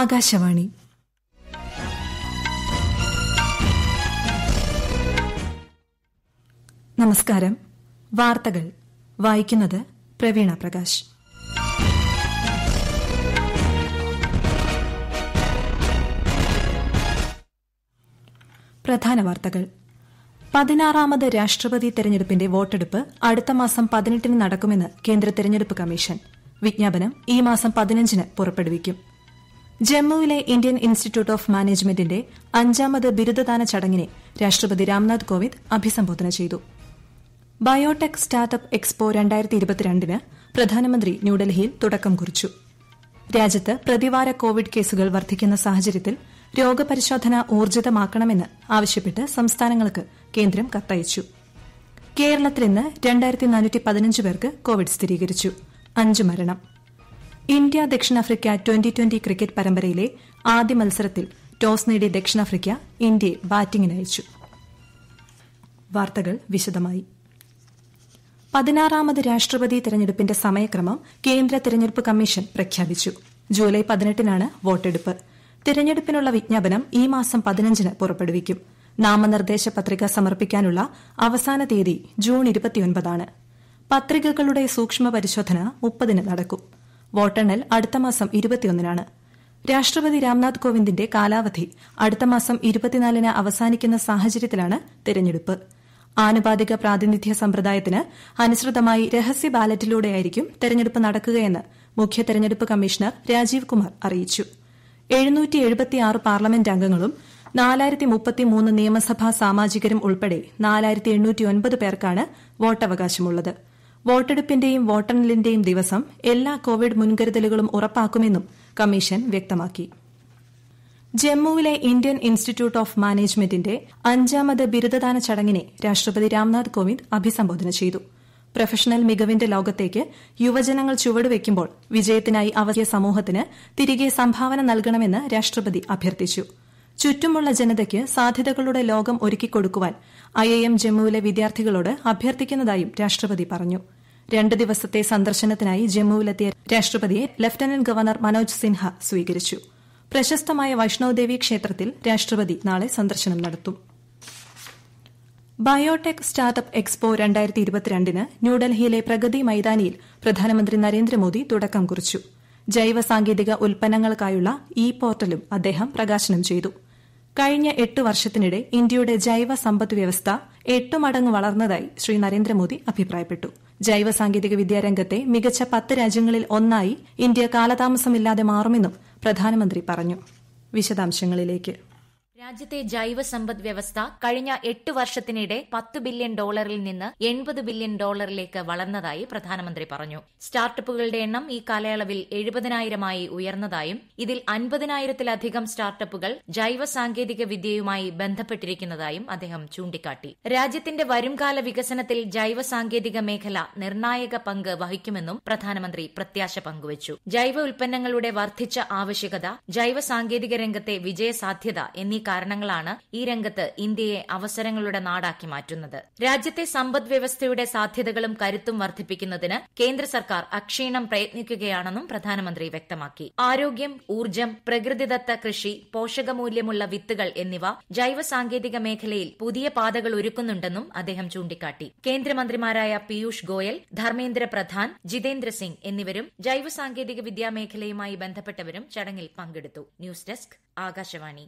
ആകാശവാണി നമസ്കാരം വാർത്തകൾ വായിക്കുന്നത് പ്രവീണ പ്രകാശ് പ്രധാന വാർത്തകൾ പതിനാറാമത് രാഷ്ട്രപതി തെരഞ്ഞെടുപ്പിന്റെ വോട്ടെടുപ്പ് അടുത്ത മാസം പതിനെട്ടിന് നടക്കുമെന്ന് കേന്ദ്ര തെരഞ്ഞെടുപ്പ് കമ്മീഷൻ വിജ്ഞാപനം ഈ മാസം പതിനഞ്ചിന് പുറപ്പെടുവിക്കും ജമ്മുവിലെ ഇന്ത്യൻ ഇൻസ്റ്റിറ്റ്യൂട്ട് ഓഫ് മാനേജ്മെന്റിന്റെ അഞ്ചാമത് ബിരുദദാന ചടങ്ങിനെ രാഷ്ട്രപതി രാംനാഥ് കോവിന്ദ് അഭിസംബോധന ചെയ്തു ബയോടെക് സ്റ്റാർട്ടപ്പ് എക്സ്പോ ന് പ്രധാനമന്ത്രി ന്യൂഡൽഹിയിൽ തുടക്കം കുറിച്ചു രാജ്യത്ത് പ്രതിവാര കോവിഡ് കേസുകൾ വർദ്ധിക്കുന്ന സാഹചര്യത്തിൽ രോഗപരിശോധന ഊർജിതമാക്കണമെന്ന് ആവശ്യപ്പെട്ട് സംസ്ഥാനങ്ങൾക്ക് കേന്ദ്രം കത്തയച്ചു കേരളത്തിൽ ഇന്ന് പേർക്ക് കോവിഡ് സ്ഥിരീകരിച്ചു അഞ്ച് മരണം ഇന്ത്യ ദക്ഷിണാഫ്രിക്ക ട്വന്റി ട്വന്റി ക്രിക്കറ്റ് പരമ്പരയിലെ ആദ്യ മത്സരത്തിൽ ടോസ് നേടിയ ദക്ഷിണാഫ്രിക്ക ഇന്ത്യയെ ബാറ്റിംഗിനയച്ചു വാർത്തകൾ വിശദമായി പതിനാറാമത് രാഷ്ട്രപതി തെരഞ്ഞെടുപ്പിന്റെ സമയക്രമം കേന്ദ്ര തെരഞ്ഞെടുപ്പ് കമ്മീഷൻ പ്രഖ്യാപിച്ചു ജൂലൈ പതിനെട്ടിനാണ് വോട്ടെടുപ്പ് തെരഞ്ഞെടുപ്പിനുള്ള വിജ്ഞാപനം ഈ മാസം പതിനഞ്ചിന് പുറപ്പെടുവിക്കും നാമനിർദ്ദേശ പത്രിക സമർപ്പിക്കാനുള്ള അവസാന തീയതി ജൂൺ ഇരുപത്തിയൊൻപതാണ് പത്രികകളുടെ സൂക്ഷ്മ പരിശോധന മുപ്പതിന് നടക്കും വോട്ടെണ്ണൽ അടുത്ത മാസം ഇരുപത്തിയൊന്നിനാണ് രാഷ്ട്രപതി രാംനാഥ് കോവിന്ദിന്റെ കാലാവധി അടുത്ത മാസം ഇരുപത്തിനാലിന് അവസാനിക്കുന്ന സാഹചര്യത്തിലാണ് തെരഞ്ഞെടുപ്പ് ആനുപാതിക പ്രാതിനിധ്യ സമ്പ്രദായത്തിന് അനുസൃതമായി രഹസ്യ ബാലറ്റിലൂടെയായിരിക്കും തെരഞ്ഞെടുപ്പ് നടക്കുകയെന്ന് മുഖ്യ തെരഞ്ഞെടുപ്പ് കമ്മീഷണർ രാജീവ് കുമാർ അറിയിച്ചു പാർലമെന്റ് അംഗങ്ങളും നിയമസഭാ സാമാജികരും ഉൾപ്പെടെ പേർക്കാണ് വോട്ടവകാശമുള്ളത് വോട്ടെടുപ്പിന്റെയും വോട്ടെണ്ണലിന്റെയും ദിവസം എല്ലാ കോവിഡ് മുൻകരുതലുകളും ഉറപ്പാക്കുമെന്നും കമ്മീഷൻ വ്യക്തമാക്കി ജമ്മുവിലെ ഇന്ത്യൻ ഇൻസ്റ്റിറ്റ്യൂട്ട് ഓഫ് മാനേജ്മെന്റിന്റെ അഞ്ചാമത് ബിരുദദാന ചടങ്ങിനെ രാഷ്ട്രപതി രാംനാഥ് കോവിന്ദ് അഭിസംബോധന ചെയ്തു പ്രൊഫഷണൽ മികവിന്റെ ലോകത്തേക്ക് യുവജനങ്ങൾ ചുവടുവെക്കുമ്പോൾ വിജയത്തിനായി അവസ്ഥ സമൂഹത്തിന് തിരികെ സംഭാവന നൽകണമെന്ന് രാഷ്ട്രപതി അഭ്യർത്ഥിച്ചു ചുറ്റുമുള്ള ജനതയ്ക്ക് സാധ്യതകളുടെ ലോകം ഒരുക്കിക്കൊടുക്കുവാൻ ഐ ഐ എം ജമ്മുവിലെ വിദ്യാർത്ഥികളോട് അഭ്യർത്ഥിക്കുന്നതായും രാഷ്ട്രപതി പറഞ്ഞു രണ്ട് ദിവസത്തെ സന്ദർശനത്തിനായി ജമ്മുവിലെത്തിയ രാഷ്ട്രപതിയെ ലഫ്റ്റനന്റ് ഗവർണർ മനോജ് സിൻഹ സ്വീകരിച്ചു പ്രശസ്തമായ വൈഷ്ണോദേവി ക്ഷേത്രത്തിൽ രാഷ്ട്രപതി നാളെ സന്ദർശനം നടത്തും ബയോടെക് സ്റ്റാർട്ടപ്പ് എക്സ്പോ രണ്ടായിരത്തി ഇരുപത്തിരണ്ടിന് ന്യൂഡൽഹിയിലെ പ്രഗതി മൈതാനിയിൽ പ്രധാനമന്ത്രി നരേന്ദ്രമോദി തുടക്കം കുറിച്ചു ജൈവ സാങ്കേതിക ഉൽപ്പന്നങ്ങൾക്കായുള്ള ഇ പോർട്ടലും അദ്ദേഹം പ്രകാശനം ചെയ്തു കഴിഞ്ഞ എട്ട് വർഷത്തിനിടെ ഇന്ത്യയുടെ ജൈവ സമ്പദ് വ്യവസ്ഥ എട്ട് മടങ്ങ് വളർന്നതായി ശ്രീ നരേന്ദ്രമോദി അഭിപ്രായപ്പെട്ടു ജൈവ സാങ്കേതിക വിദ്യാ രംഗത്തെ മികച്ച പത്ത് രാജ്യങ്ങളിൽ ഒന്നായി ഇന്ത്യ കാലതാമസമില്ലാതെ മാറുമെന്നും പ്രധാനമന്ത്രി പറഞ്ഞു വിശദാംശങ്ങളിലേക്ക് രാജ്യത്തെ ജൈവ സമ്പദ് വ്യവസ്ഥ കഴിഞ്ഞ എട്ട് വർഷത്തിനിടെ പത്ത് ബില്യൺ ഡോളറിൽ നിന്ന് എൺപത് ബില്യൺ ഡോളറിലേക്ക് വളർന്നതായി പ്രധാനമന്ത്രി പറഞ്ഞു സ്റ്റാർട്ടപ്പുകളുടെ എണ്ണം ഈ കാലയളവിൽ എഴുപതിനായിരമായി ഉയർന്നതായും ഇതിൽ അൻപതിനായിരത്തിലധികം സ്റ്റാർട്ടപ്പുകൾ ജൈവ സാങ്കേതിക വിദ്യയുമായി ബന്ധപ്പെട്ടിരിക്കുന്നതായും അദ്ദേഹം ചൂണ്ടിക്കാട്ടി രാജ്യത്തിന്റെ വരുംകാല വികസനത്തിൽ ജൈവ സാങ്കേതിക മേഖല നിർണായക പങ്ക് വഹിക്കുമെന്നും പ്രധാനമന്ത്രി പ്രത്യാശ പങ്കുവച്ചു ജൈവ ഉൽപ്പന്നങ്ങളുടെ വർദ്ധിച്ച ആവശ്യകത ജൈവ സാങ്കേതിക രംഗത്തെ വിജയസാധ്യത എന്നീ കാരണങ്ങളാണ് ഈ രംഗത്ത് ഇന്ത്യയെ അവസരങ്ങളുടെ നാടാക്കി മാറ്റുന്നത് രാജ്യത്തെ സമ്പദ് വ്യവസ്ഥയുടെ സാധ്യതകളും കരുത്തും വർദ്ധിപ്പിക്കുന്നതിന് കേന്ദ്ര സർക്കാർ അക്ഷീണം പ്രയത്നിക്കുകയാണെന്നും പ്രധാനമന്ത്രി വ്യക്തമാക്കി ആരോഗ്യം ഊർജ്ജം പ്രകൃതിദത്ത കൃഷി പോഷകമൂല്യമുള്ള വിത്തുകൾ എന്നിവ ജൈവ സാങ്കേതിക മേഖലയിൽ പുതിയ പാതകൾ ഒരുക്കുന്നുണ്ടെന്നും അദ്ദേഹം ചൂണ്ടിക്കാട്ടി കേന്ദ്രമന്ത്രിമാരായ പീയൂഷ് ഗോയൽ ധർമ്മേന്ദ്ര പ്രധാൻ ജിതേന്ദ്ര സിംഗ് എന്നിവരും ജൈവ സാങ്കേതിക വിദ്യാ മേഖലയുമായി ബന്ധപ്പെട്ടവരും ചടങ്ങിൽ പങ്കെടുത്തു ന്യൂസ് ഡെസ്ക് ആകാശവാണി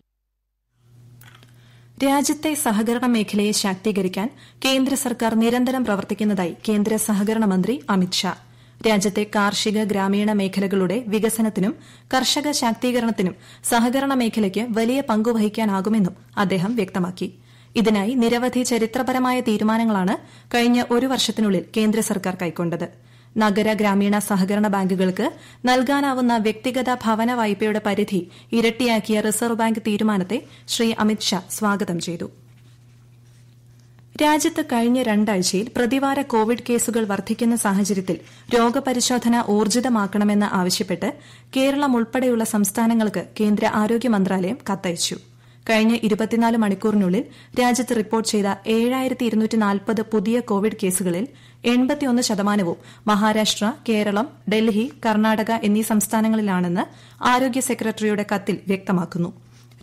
രാജ്യത്തെ സഹകരണ മേഖലയെ ശാക്തീകരിക്കാൻ കേന്ദ്ര സർക്കാർ നിരന്തരം പ്രവർത്തിക്കുന്നതായി കേന്ദ്ര സഹകരണ മന്ത്രി അമിത് ഷാ രാജ്യത്തെ കാർഷിക ഗ്രാമീണ മേഖലകളുടെ വികസനത്തിനും കർഷക ശാക്തീകരണത്തിനും സഹകരണ മേഖലയ്ക്ക് വലിയ പങ്കുവഹിക്കാനാകുമെന്നും അദ്ദേഹം വ്യക്തമാക്കി ഇതിനായി നിരവധി ചരിത്രപരമായ തീരുമാനങ്ങളാണ് കഴിഞ്ഞ ഒരു വർഷത്തിനുള്ളിൽ കേന്ദ്ര സർക്കാർ കൈക്കൊണ്ടത് നഗര ഗ്രാമീണ സഹകരണ ബാങ്കുകൾക്ക് നൽകാനാവുന്ന വ്യക്തിഗത ഭവന വായ്പയുടെ പരിധി ഇരട്ടിയാക്കിയ റിസർവ് ബാങ്ക് തീരുമാനത്തെ ശ്രീ അമിത്ഷാ സ്വാഗതം ചെയ്തു രാജ്യത്ത് കഴിഞ്ഞ രണ്ടാഴ്ചയിൽ പ്രതിവാര കോവിഡ് കേസുകൾ വർദ്ധിക്കുന്ന സാഹചര്യത്തിൽ രോഗപരിശോധന ഊർജിതമാക്കണമെന്ന് ആവശ്യപ്പെട്ട് കേരളം ഉൾപ്പെടെയുള്ള സംസ്ഥാനങ്ങൾക്ക് കേന്ദ്ര ആരോഗ്യ മന്ത്രാലയം കത്തയച്ചു കഴിഞ്ഞ ഇരുപത്തിനാല് മണിക്കൂറിനുള്ളിൽ രാജ്യത്ത് റിപ്പോർട്ട് ചെയ്ത ഏഴായിരത്തി ഇരുന്നൂറ്റി നാൽപ്പത് പുതിയ കോവിഡ് കേസുകളിൽ എൺപത്തിയൊന്ന് ശതമാനവും മഹാരാഷ്ട്ര കേരളം ഡൽഹി കർണാടക എന്നീ സംസ്ഥാനങ്ങളിലാണെന്ന് ആരോഗ്യ സെക്രട്ടറിയുടെ കത്തിൽ വ്യക്തമാക്കുന്നു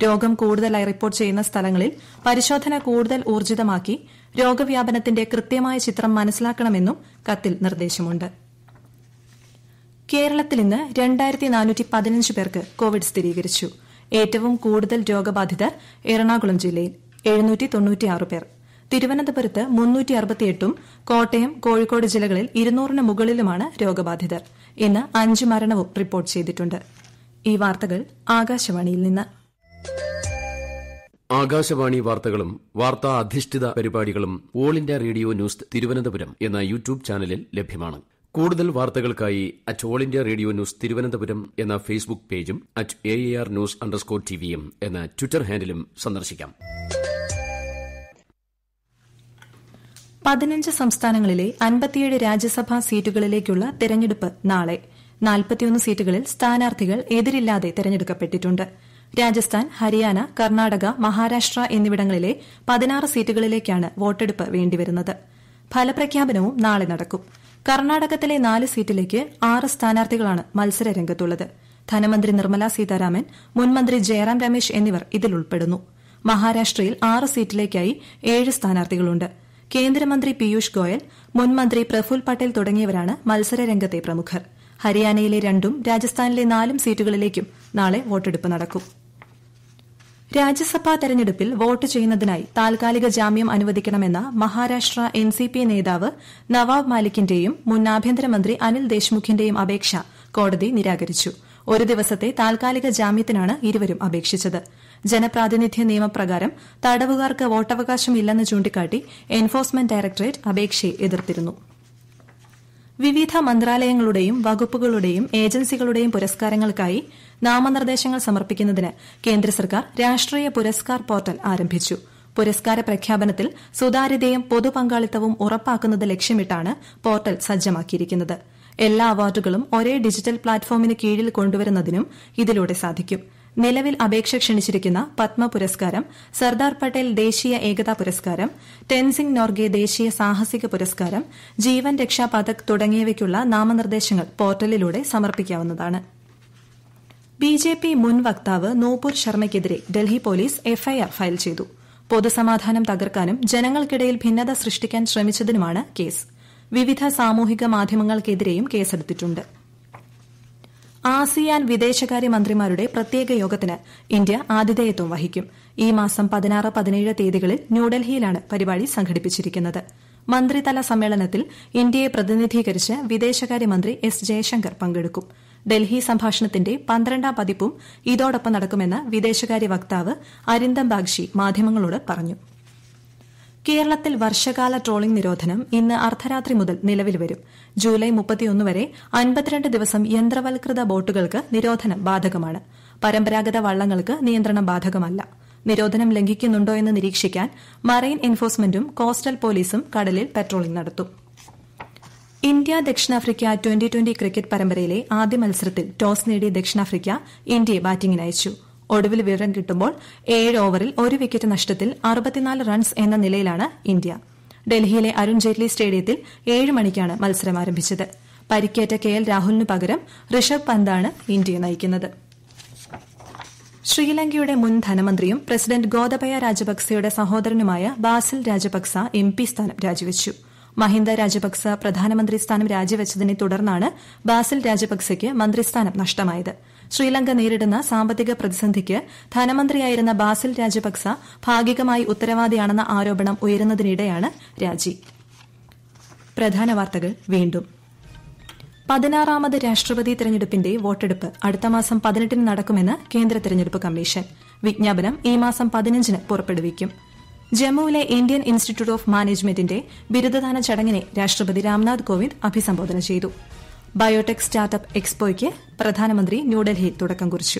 രോഗം കൂടുതലായി റിപ്പോർട്ട് ചെയ്യുന്ന സ്ഥലങ്ങളിൽ പരിശോധന കൂടുതൽ ഊർജിതമാക്കി രോഗവ്യാപനത്തിന്റെ കൃത്യമായ ചിത്രം മനസ്സിലാക്കണമെന്നും കത്തിൽ നിർദ്ദേശമുണ്ട് കേരളത്തിൽ ഇന്ന് രണ്ടായിരത്തി നാനൂറ്റി പതിനഞ്ച് പേർക്ക് കോവിഡ് സ്ഥിരീകരിച്ചു ഏറ്റവും കൂടുതൽ രോഗബാധിതർ എറണാകുളം ജില്ലയിൽ പേർ തിരുവനന്തപുരത്ത് ഉം കോട്ടയം കോഴിക്കോട് ജില്ലകളിൽ ഇരുന്നൂറിന് മുകളിലുമാണ് രോഗബാധിതർ ഇന്ന് അഞ്ച് മരണവും റിപ്പോർട്ട് ചെയ്തിട്ടുണ്ട് ഈ വാർത്തകൾ ആകാശവാണിയിൽ നിന്ന് ആകാശവാണി വാർത്തകളും വാർത്താ അധിഷ്ഠിത പരിപാടികളും All India Radio news Thiruvananthapuram എന്ന യൂട്യൂബ് ചാനലിൽ ലഭ്യമാണ് കൂടുതൽ വാർത്തകൾക്കായി at All India Radio news Thiruvananthapuram എന്ന ഫേസ്ബുക്ക് പേജും at A A R news underscore ടിവിയും എന്ന ട്വിറ്റർ ഹാൻഡിലും സന്ദർശിക്കാം പതിനഞ്ച് സംസ്ഥാനങ്ങളിലെ അൻപത്തിയേഴ് രാജ്യസഭാ സീറ്റുകളിലേക്കുള്ള തെരഞ്ഞെടുപ്പ് നാളെ നാൽപ്പത്തിയൊന്ന് സീറ്റുകളിൽ സ്ഥാനാർത്ഥികൾ എതിരില്ലാതെ തെരഞ്ഞെടുക്കപ്പെട്ടിട്ടുണ്ട് രാജസ്ഥാൻ ഹരിയാന കർണാടക മഹാരാഷ്ട്ര എന്നിവിടങ്ങളിലെ പതിനാറ് സീറ്റുകളിലേക്കാണ് വോട്ടെടുപ്പ് വേണ്ടിവരുന്നത് ഫലപ്രഖ്യാപനവും നാളെ നടക്കും കർണാടകത്തിലെ നാല് സീറ്റിലേക്ക് ആറ് സ്ഥാനാർത്ഥികളാണ് മത്സര രംഗത്തുള്ളത് ധനമന്ത്രി നിർമ്മലാ സീതാരാമൻ മുൻമന്ത്രി ജയറാം രമേശ് എന്നിവർ ഇതിൽ ഉൾപ്പെടുന്നു മഹാരാഷ്ട്രയിൽ ആറ് സീറ്റിലേക്കായി ഏഴ് സ്ഥാനാർത്ഥികളുണ്ട് കേന്ദ്രമന്ത്രി പീയൂഷ് ഗോയൽ മുൻമന്ത്രി പ്രഫുൽ പട്ടേൽ തുടങ്ങിയവരാണ് മത്സരരംഗത്തെ പ്രമുഖർ ഹരിയാനയിലെ രണ്ടും രാജസ്ഥാനിലെ നാലും സീറ്റുകളിലേക്കും നാളെ വോട്ടെടുപ്പ് നടക്കും രാജ്യസഭാ തെരഞ്ഞെടുപ്പിൽ വോട്ട് ചെയ്യുന്നതിനായി താൽക്കാലിക ജാമ്യം അനുവദിക്കണമെന്ന മഹാരാഷ്ട്ര എൻ സി പി നേതാവ് നവാബ് മാലിക്കിന്റെയും മുൻ ആഭ്യന്തരമന്ത്രി അനിൽ ദേശ്മുഖിന്റെയും അപേക്ഷ കോടതി നിരാകരിച്ചു ഒരു ദിവസത്തെ താൽക്കാലിക ജാമ്യത്തിനാണ് ഇരുവരും അപേക്ഷിച്ചത് ജനപ്രാതിനിധ്യ നിയമപ്രകാരം തടവുകാർക്ക് വോട്ടവകാശമില്ലെന്ന് ചൂണ്ടിക്കാട്ടി എൻഫോഴ്സ്മെന്റ് ഡയറക്ടറേറ്റ് അപേക്ഷയെ എതിർത്തിരുന്നു വിവിധ മന്ത്രാലയങ്ങളുടെയും വകുപ്പുകളുടെയും ഏജൻസികളുടെയും പുരസ്കാരങ്ങൾക്കായി നാമനിർദ്ദേശങ്ങൾ സമർപ്പിക്കുന്നതിന് കേന്ദ്ര സർക്കാർ രാഷ്ട്രീയ പുരസ്കാർ പോർട്ടൽ ആരംഭിച്ചു പുരസ്കാര പ്രഖ്യാപനത്തിൽ സുതാര്യതയും പൊതുപങ്കാളിത്തവും ഉറപ്പാക്കുന്നത് ലക്ഷ്യമിട്ടാണ് പോർട്ടൽ സജ്ജമാക്കിയിരിക്കുന്നത് എല്ലാ അവാർഡുകളും ഒരേ ഡിജിറ്റൽ പ്ലാറ്റ്ഫോമിന് കീഴിൽ കൊണ്ടുവരുന്നതിനും ഇതിലൂടെ സാധിക്കും നിലവിൽ അപേക്ഷ ക്ഷണിച്ചിരിക്കുന്ന പത്മ പുരസ്കാരം സർദാർ പട്ടേൽ ദേശീയ ഏകതാ പുരസ്കാരം ടെൻസിംഗ് നോർഗെ ദേശീയ സാഹസിക പുരസ്കാരം ജീവൻ രക്ഷാ പതക് തുടങ്ങിയവയ്ക്കുള്ള നാമനിർദ്ദേശങ്ങൾ പോർട്ടലിലൂടെ സമർപ്പിക്കാവുന്നതാണ് ബി ജെ പി മുൻ വക്താവ് നൂപൂർ ശർമ്മയ്ക്കെതിരെ ഡൽഹി പോലീസ് എഫ്ഐആർ ഫയൽ ചെയ്തു പൊതുസമാധാനം തകർക്കാനും ജനങ്ങൾക്കിടയിൽ ഭിന്നത സൃഷ്ടിക്കാൻ ശ്രമിച്ചതിനുമാണ് കേസ് വിവിധ സാമൂഹിക മാധ്യമങ്ങൾക്കെതിരെയും ് ആസിയാൻ വിദേശകാര്യമന്ത്രിമാരുടെ പ്രത്യേക യോഗത്തിന് ഇന്ത്യ ആതിഥേയത്വം വഹിക്കും ഈ മാസം പതിനാറ് പതിനേഴ് തീയതികളിൽ ന്യൂഡൽഹിയിലാണ് പരിപാടി സംഘടിപ്പിച്ചിരിക്കുന്നത് മന്ത്രിതല സമ്മേളനത്തിൽ ഇന്ത്യയെ പ്രതിനിധീകരിച്ച് വിദേശകാര്യമന്ത്രി എസ് ജയശങ്കർ പങ്കെടുക്കും ഡൽഹി സംഭാഷണത്തിന്റെ പന്ത്രണ്ടാം പതിപ്പും ഇതോടൊപ്പം നടക്കുമെന്ന് വിദേശകാര്യ വക്താവ് അരിന്ദം ബാഗ്ഷി മാധ്യമങ്ങളോട് പറഞ്ഞു കേരളത്തിൽ വർഷകാല ട്രോളിംഗ് നിരോധനം ഇന്ന് അർദ്ധരാത്രി മുതൽ നിലവിൽ വരും ജൂലൈ വരെ ദിവസം യന്ത്രവൽകൃത ബോട്ടുകൾക്ക് നിരോധനം ബാധകമാണ് പരമ്പരാഗത വള്ളങ്ങൾക്ക് നിയന്ത്രണം ബാധകമല്ല നിരോധനം ലംഘിക്കുന്നുണ്ടോ എന്ന് നിരീക്ഷിക്കാൻ മറൈൻ എൻഫോഴ്സ്മെന്റും കോസ്റ്റൽ പോലീസും കടലിൽ പട്രോളിംഗ് നടത്തും ഇന്ത്യ ദക്ഷിണാഫ്രിക്ക ട്വന്റി ട്വന്റി ക്രിക്കറ്റ് പരമ്പരയിലെ ആദ്യ മത്സരത്തിൽ ടോസ് നേടിയ ദക്ഷിണാഫ്രിക്ക ഇന്ത്യയെ ബാറ്റിംഗിനയച്ചു ഒടുവിൽ വിവരം കിട്ടുമ്പോൾ ഏഴ് ഓവറിൽ ഒരു വിക്കറ്റ് നഷ്ടത്തിൽ റൺസ് എന്ന നിലയിലാണ് ഇന്ത്യ ഡൽഹിയിലെ അരുൺ ജെയ്റ്റ്ലി സ്റ്റേഡിയത്തിൽ ഏഴ് മണിക്കാണ് മത്സരം ആരംഭിച്ചത് പരിക്കേറ്റ കെ എൽ രാഹുലിന് പകരം ഋഷഭ് പന്താണ് ഇന്ത്യയെ നയിക്കുന്നത് ശ്രീലങ്കയുടെ മുൻ ധനമന്ത്രിയും പ്രസിഡന്റ് ഗോതബയ രാജപക്സെയുടെ സഹോദരനുമായ ബാസിൽ രാജപക്സ എം പി സ്ഥാനം രാജിവച്ചു മഹിന്ദ രാജപക്സ പ്രധാനമന്ത്രി സ്ഥാനം രാജിവച്ചതിനെ തുടർന്നാണ് ബാസിൽ രാജപക്സയ്ക്ക് മന്ത്രിസ്ഥാനം നഷ്ടമായത് ശ്രീലങ്ക നേരിടുന്ന സാമ്പത്തിക പ്രതിസന്ധിക്ക് ധനമന്ത്രിയായിരുന്ന ബാസിൽ രാജപക്സ ഭാഗികമായി ഉത്തരവാദിയാണെന്ന ആരോപണം ഉയരുന്നതിനിടെയാണ് രാജി പതിനാറാമത് രാഷ്ട്രപതി തെരഞ്ഞെടുപ്പിന്റെ വോട്ടെടുപ്പ് അടുത്ത മാസം പതിനെട്ടിന് നടക്കുമെന്ന് കേന്ദ്ര തെരഞ്ഞെടുപ്പ് കമ്മീഷൻ വിജ്ഞാപനം ഈ മാസം പതിനഞ്ചിന് പുറപ്പെടുവിക്കും ജമ്മുവിലെ ഇന്ത്യൻ ഇൻസ്റ്റിറ്റ്യൂട്ട് ഓഫ് മാനേജ്മെന്റിന്റെ ബിരുദദാന ചടങ്ങിനെ രാഷ്ട്രപതി രാംനാഥ് കോവിന്ദ് അഭിസംബോധന ചെയ്തു ബയോടെക് സ്റ്റാർട്ടപ്പ് എക്സ്പോയ്ക്ക് പ്രധാനമന്ത്രി ന്യൂഡൽഹിയിൽ തുടക്കം കുറിച്ചു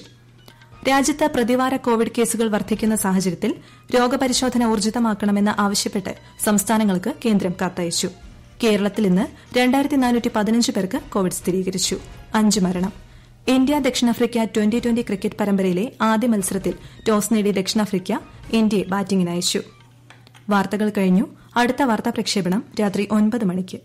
രാജ്യത്ത് പ്രതിവാര കോവിഡ് കേസുകൾ വർദ്ധിക്കുന്ന സാഹചര്യത്തിൽ രോഗപരിശോധന ഊർജിതമാക്കണമെന്ന് ആവശ്യപ്പെട്ട് സംസ്ഥാനങ്ങൾക്ക് കേന്ദ്രം കത്തയച്ചു കേരളത്തിൽ ഇന്ന് പേർക്ക് കോവിഡ് സ്ഥിരീകരിച്ചു അഞ്ച് മരണം ഇന്ത്യ ദക്ഷിണാഫ്രിക്ക ട്വന്റി ട്വന്റി ക്രിക്കറ്റ് പരമ്പരയിലെ ആദ്യ മത്സരത്തിൽ ടോസ് നേടി ദക്ഷിണാഫ്രിക്ക ഇന്ത്യയെ ബാറ്റിംഗിനയച്ചു വാർത്തകൾ കഴിഞ്ഞു അടുത്ത വാർത്താ പ്രക്ഷേപണം രാത്രി ഒൻപത് മണിക്ക്